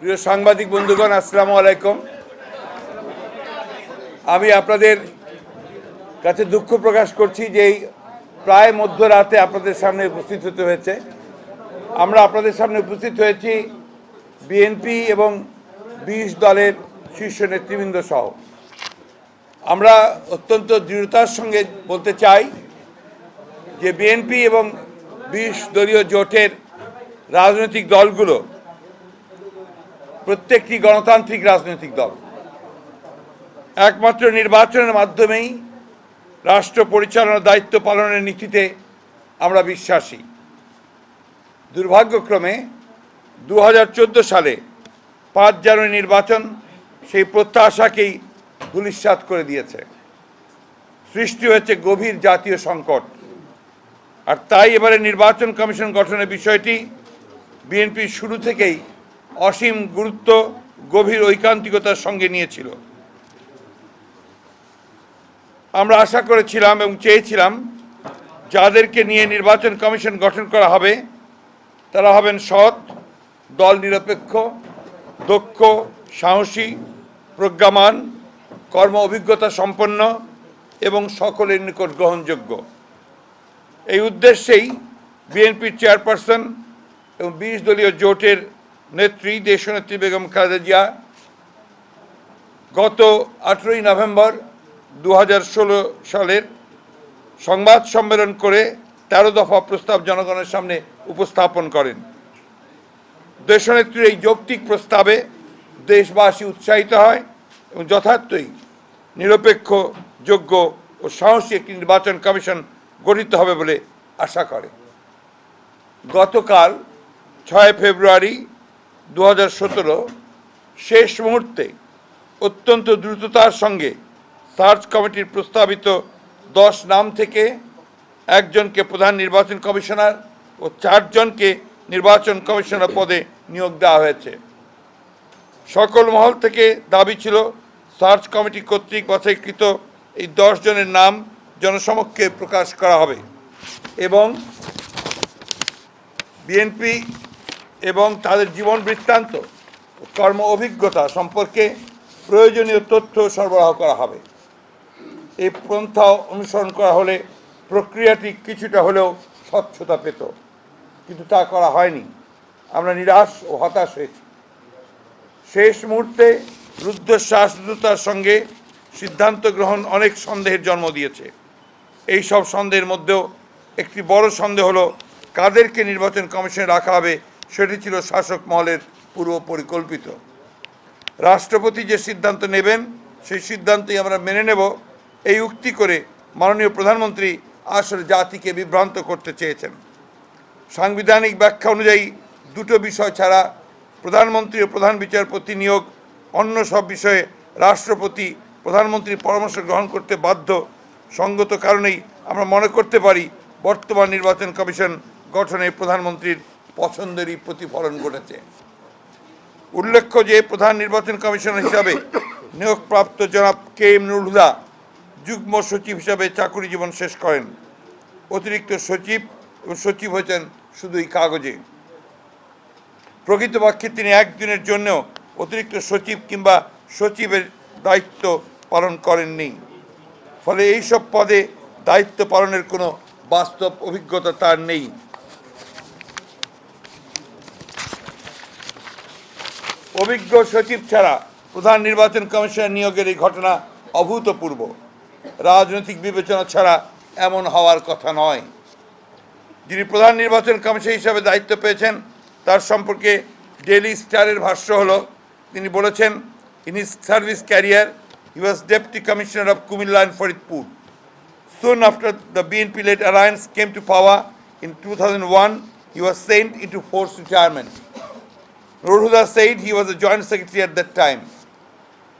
প্রিয় সাংবাদিক বন্ধুগণ আসসালামু আলাইকুম আমি আপনাদের কাছে দুঃখ প্রকাশ করছি যে প্রায় মধ্যরাতে আপনাদের সামনে উপস্থিত হতে হয়েছে আমরা আপনাদের সামনে উপস্থিত হয়েছি বিএনপি এবং বিশ দলের শীর্ষ নেতৃবৃন্দ সহ আমরা অত্যন্ত দৃঢ়তার সঙ্গে বলতে চাই যে বিএনপি এবং বিশ দলীয় জোটের রাজনৈতিক দলগুলো প্রত্যেকটি গণতান্ত্রিক রাজনৈতিক দল একমাত্র নির্বাচনের মাধ্যমেই রাষ্ট্র পরিচালনার দায়িত্ব পালনের নীতিতে আমরা বিশ্বাসী দুর্ভাগ্যক্রমে দু সালে পাঁচ জানুয়ারি নির্বাচন সেই প্রত্যাশাকেই ধুলিস্বাত করে দিয়েছে সৃষ্টি হয়েছে গভীর জাতীয় সংকট আর তাই এবারে নির্বাচন কমিশন গঠনের বিষয়টি বিএনপি শুরু থেকেই অসীম গুরুত্ব গভীর ঐকান্তিকতার সঙ্গে নিয়েছিল আমরা আশা করেছিলাম এবং চেয়েছিলাম যাদেরকে নিয়ে নির্বাচন কমিশন গঠন করা হবে তারা হবেন সৎ দল নিরপেক্ষ দক্ষ সাহসী প্রজ্ঞামান কর্ম অভিজ্ঞতা সম্পন্ন এবং সকলের নিকট গ্রহণযোগ্য এই উদ্দেশ্যেই বিএনপির চেয়ারপারসন এবং বিশ দলীয় জোটের নেত্রী দেশনেত্রী বেগম খালেদা জিয়া গত আঠেরোই নভেম্বর দু সালের সংবাদ সম্মেলন করে তেরো দফা প্রস্তাব জনগণের সামনে উপস্থাপন করেন দেশনেত্রীর এই যৌক্তিক প্রস্তাবে দেশবাসী উৎসাহিত হয় এবং যথার্থই নিরপেক্ষ যোগ্য ও সাহসী একটি নির্বাচন কমিশন গঠিত হবে বলে আশা করে গতকাল ছয় ফেব্রুয়ারি দু শেষ মুহূর্তে অত্যন্ত দ্রুততার সঙ্গে সার্চ কমিটির প্রস্তাবিত দশ নাম থেকে একজনকে প্রধান নির্বাচন কমিশনার ও চারজনকে নির্বাচন কমিশনার পদে নিয়োগ দেওয়া হয়েছে সকল মহল থেকে দাবি ছিল সার্চ কমিটি কর্তৃক বাছাইকৃত এই জনের নাম জনসমক্ষে প্রকাশ করা হবে এবং বিএনপি এবং তাদের জীবন বৃত্তান্ত কর্ম অভিজ্ঞতা সম্পর্কে প্রয়োজনীয় তথ্য সরবরাহ করা হবে এই পন্থা অনুসরণ করা হলে প্রক্রিয়াটি কিছুটা হলেও স্বচ্ছতা পেত কিন্তু তা করা হয়নি আমরা নিরাশ ও হতাশ হয়েছি শেষ মুহূর্তে রুদ্ধশ্বাস দ্রুততার সঙ্গে সিদ্ধান্ত গ্রহণ অনেক সন্দেহের জন্ম দিয়েছে এই সব সন্দেহের মধ্যেও একটি বড় সন্দেহ হলো কাদেরকে নির্বাচন কমিশনে রাখা হবে সেটি ছিল শাসক মহলের পূর্ব পরিকল্পিত রাষ্ট্রপতি যে সিদ্ধান্ত নেবেন সেই সিদ্ধান্তই আমরা মেনে নেব এই উক্তি করে মাননীয় প্রধানমন্ত্রী আসলে জাতিকে বিভ্রান্ত করতে চেয়েছেন সাংবিধানিক ব্যাখ্যা অনুযায়ী দুটো বিষয় ছাড়া প্রধানমন্ত্রী ও প্রধান বিচারপতি নিয়োগ অন্য সব বিষয়ে রাষ্ট্রপতি প্রধানমন্ত্রীর পরামর্শ গ্রহণ করতে বাধ্য সঙ্গত কারণেই আমরা মনে করতে পারি বর্তমান নির্বাচন কমিশন গঠনে প্রধানমন্ত্রীর পছন্দেরই প্রতিফলন ঘটেছে উল্লেখ্য যে প্রধান নির্বাচন কমিশনার হিসাবে নিয়োগপ্রাপ্ত জনাব কে এম নুরহুদা যুগ্ম সচিব হিসাবে চাকুরি জীবন শেষ করেন অতিরিক্ত সচিব এবং সচিব হয়েছেন শুধুই কাগজে প্রকৃতপক্ষে তিনি একদিনের জন্য অতিরিক্ত সচিব কিংবা সচিবের দায়িত্ব পালন করেননি ফলে এইসব পদে দায়িত্ব পালনের কোনো বাস্তব অভিজ্ঞতা তার নেই অভিজ্ঞ সচিব ছাড়া প্রধান নির্বাচন কমিশনার নিয়োগের এই ঘটনা অভূতপূর্ব রাজনৈতিক বিবেচনা ছাড়া এমন হওয়ার কথা নয় যিনি প্রধান নির্বাচন কমিশন হিসাবে দায়িত্ব পেয়েছেন তার সম্পর্কে ডেলি স্টারের ভাষ্য হল তিনি বলেছেন in his service career he was deputy commissioner of Comilla and Faridpur BNP led alliance came to power in two thousand one he was sent into force retirement Nurhuda Said, he was a joint secretary at that time.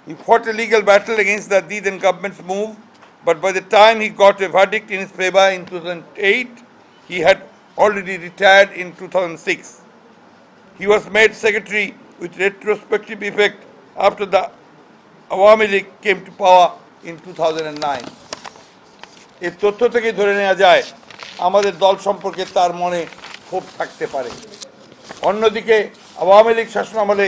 He fought a legal battle against the Adid and government's move, but by the time he got a verdict in his favor in 2008, he had already retired in 2006. He was made secretary with retrospective effect after the Awami League came to power in 2009. অন্যদিকে আওয়ামী লীগ শাসন আমলে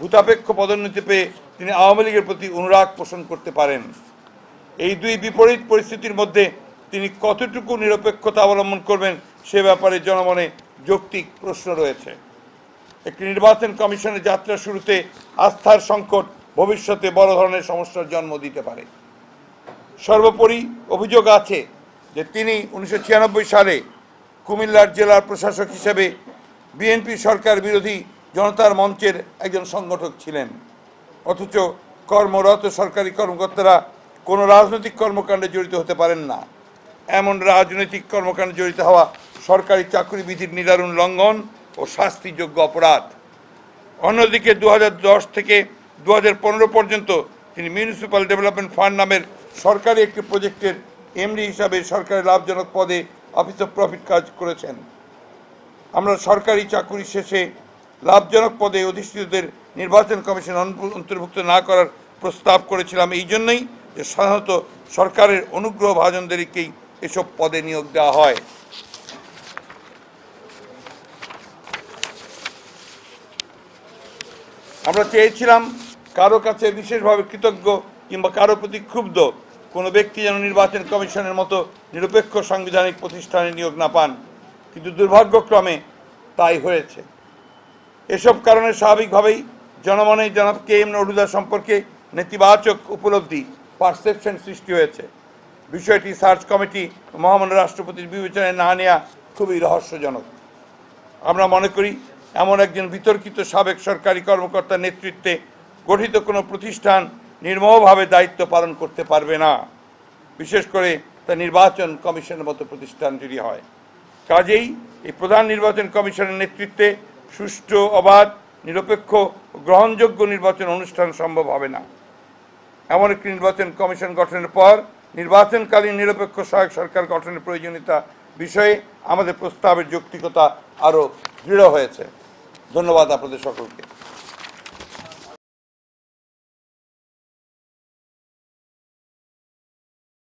ভূতাপেক্ষ পদোন্নতি পেয়ে তিনি আওয়ামী লীগের প্রতি অনুরাগ পোষণ করতে পারেন এই দুই বিপরীত পরিস্থিতির মধ্যে তিনি কতটুকু নিরপেক্ষতা অবলম্বন করবেন সে ব্যাপারে জনমনে যৌক্তিক প্রশ্ন রয়েছে একটি নির্বাচন কমিশনের যাত্রা শুরুতে আস্থার সংকট ভবিষ্যতে বড় ধরনের সমস্যার জন্ম দিতে পারে সর্বোপরি অভিযোগ আছে যে তিনি উনিশশো সালে কুমিল্লার জেলার প্রশাসক হিসেবে বিএনপি সরকার বিরোধী জনতার মঞ্চের একজন সংগঠক ছিলেন অথচ কর্মরত সরকারি কর্মকর্তারা কোনো রাজনৈতিক কর্মকাণ্ডে জড়িত হতে পারেন না এমন রাজনৈতিক কর্মকাণ্ডে জড়িত হওয়া সরকারি বিধির নিদারুণ লঙ্ঘন ও শাস্তিযোগ্য অপরাধ অন্যদিকে দু থেকে দু পর্যন্ত তিনি মিউনিসিপ্যাল ডেভেলপমেন্ট ফান্ড নামের সরকারি একটি প্রজেক্টের এমডি হিসাবে সরকারি লাভজনক পদে অফিস অফ প্রফিট কাজ করেছেন আমরা সরকারি চাকুরি শেষে লাভজনক পদে অধিষ্ঠিতদের নির্বাচন কমিশন অন্তর্ভুক্ত না করার প্রস্তাব করেছিলাম এই জন্যই যে সাধারণত সরকারের অনুগ্রহ ভাজনদেরকেই এসব পদে নিয়োগ দেওয়া হয় আমরা চেয়েছিলাম কারো কাছে বিশেষভাবে কৃতজ্ঞ কিংবা কারো প্রতি ক্ষুব্ধ কোনো ব্যক্তি যেন নির্বাচন কমিশনের মতো নিরপেক্ষ সাংবিধানিক প্রতিষ্ঠানে নিয়োগ না পান কিন্তু দুর্ভাগ্যক্রমে তাই হয়েছে এসব কারণে স্বাভাবিকভাবেই জনমনে জনাব কে এম নরুদা সম্পর্কে নেতিবাচক উপলব্ধি পারসেপশন সৃষ্টি হয়েছে বিষয়টি সার্চ কমিটি মহামান্য রাষ্ট্রপতির বিবেচনায় না নেওয়া খুবই রহস্যজনক আমরা মনে করি এমন একজন বিতর্কিত সাবেক সরকারি কর্মকর্তার নেতৃত্বে গঠিত কোনো প্রতিষ্ঠান নির্মভাবে দায়িত্ব পালন করতে পারবে না বিশেষ করে তা নির্বাচন কমিশনের মতো প্রতিষ্ঠান যদি হয় কাজেই এই প্রধান নির্বাচন কমিশনের নেতৃত্বে সুষ্ঠু অবাধ নিরপেক্ষ গ্রহণযোগ্য নির্বাচন অনুষ্ঠান সম্ভব হবে না এমন একটি নির্বাচন কমিশন গঠনের পর নির্বাচনকালীন নিরপেক্ষ সহায়ক সরকার গঠনের প্রয়োজনীয়তা বিষয়ে আমাদের প্রস্তাবের যৌক্তিকতা আরও দৃঢ় হয়েছে ধন্যবাদ আপনাদের সকলকে